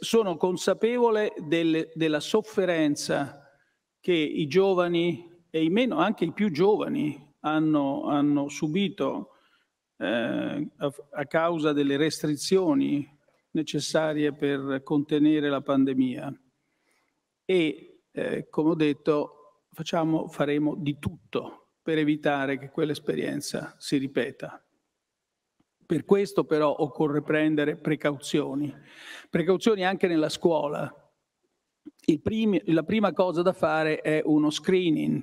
sono consapevole del, della sofferenza che i giovani e i meno, anche i più giovani hanno, hanno subito eh, a, a causa delle restrizioni necessarie per contenere la pandemia. E eh, come ho detto, facciamo, faremo di tutto per evitare che quell'esperienza si ripeta. Per questo però occorre prendere precauzioni, precauzioni anche nella scuola. Primi, la prima cosa da fare è uno screening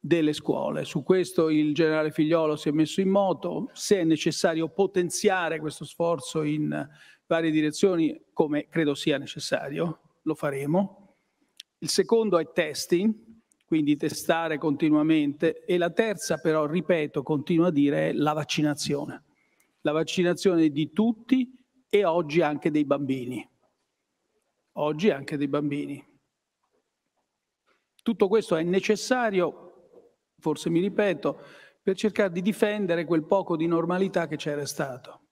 delle scuole. Su questo il generale Figliolo si è messo in moto, se è necessario potenziare questo sforzo in varie direzioni, come credo sia necessario, lo faremo. Il secondo è testing, quindi testare continuamente e la terza però, ripeto, continuo a dire, è la vaccinazione la vaccinazione di tutti e oggi anche dei bambini. Oggi anche dei bambini. Tutto questo è necessario, forse mi ripeto, per cercare di difendere quel poco di normalità che c'era stato.